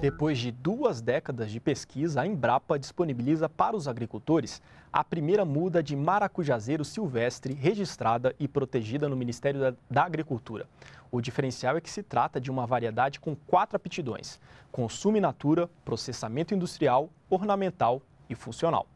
Depois de duas décadas de pesquisa, a Embrapa disponibiliza para os agricultores a primeira muda de maracujazeiro silvestre registrada e protegida no Ministério da Agricultura. O diferencial é que se trata de uma variedade com quatro aptidões: consumo in natura, processamento industrial, ornamental e funcional.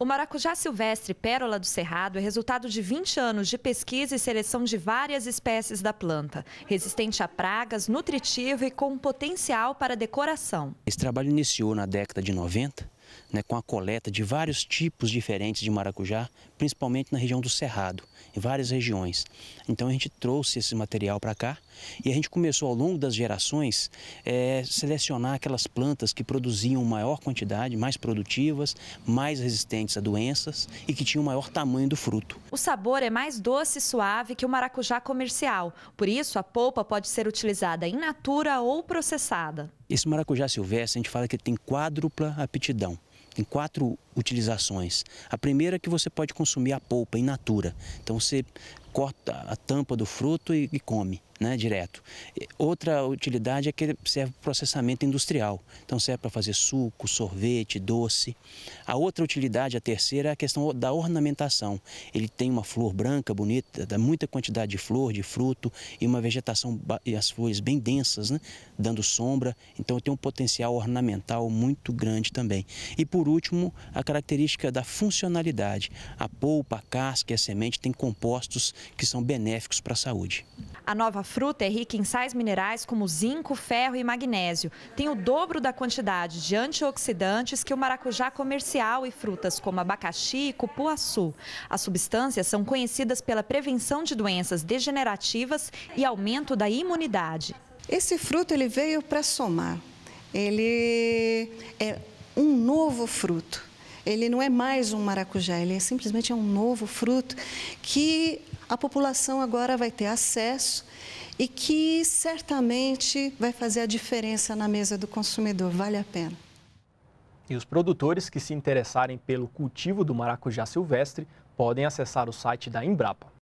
O maracujá silvestre Pérola do Cerrado é resultado de 20 anos de pesquisa e seleção de várias espécies da planta, resistente a pragas, nutritivo e com potencial para decoração. Esse trabalho iniciou na década de 90 né, com a coleta de vários tipos diferentes de maracujá, principalmente na região do Cerrado, em várias regiões. Então a gente trouxe esse material para cá e a gente começou ao longo das gerações é, selecionar aquelas plantas que produziam maior quantidade, mais produtivas, mais resistentes a doenças e que tinham maior tamanho do fruto. O sabor é mais doce e suave que o maracujá comercial, por isso a polpa pode ser utilizada em natura ou processada. Esse maracujá silvestre, a gente fala que ele tem quádrupla aptidão. Tem quatro utilizações. A primeira é que você pode consumir a polpa in natura. Então você corta a tampa do fruto e, e come, né, direto. Outra utilidade é que serve para processamento industrial. Então serve para fazer suco, sorvete, doce. A outra utilidade, a terceira, é a questão da ornamentação. Ele tem uma flor branca, bonita, dá muita quantidade de flor, de fruto e uma vegetação e as flores bem densas, né, dando sombra. Então tem um potencial ornamental muito grande também. E por último, a característica da funcionalidade. A polpa, a casca e a semente têm compostos que são benéficos para a saúde. A nova fruta é rica em sais minerais como zinco, ferro e magnésio. Tem o dobro da quantidade de antioxidantes que o maracujá comercial e frutas como abacaxi e cupuaçu. As substâncias são conhecidas pela prevenção de doenças degenerativas e aumento da imunidade. Esse fruto ele veio para somar. Ele é um novo fruto. Ele não é mais um maracujá, ele é simplesmente é um novo fruto que a população agora vai ter acesso e que certamente vai fazer a diferença na mesa do consumidor. Vale a pena. E os produtores que se interessarem pelo cultivo do maracujá silvestre podem acessar o site da Embrapa.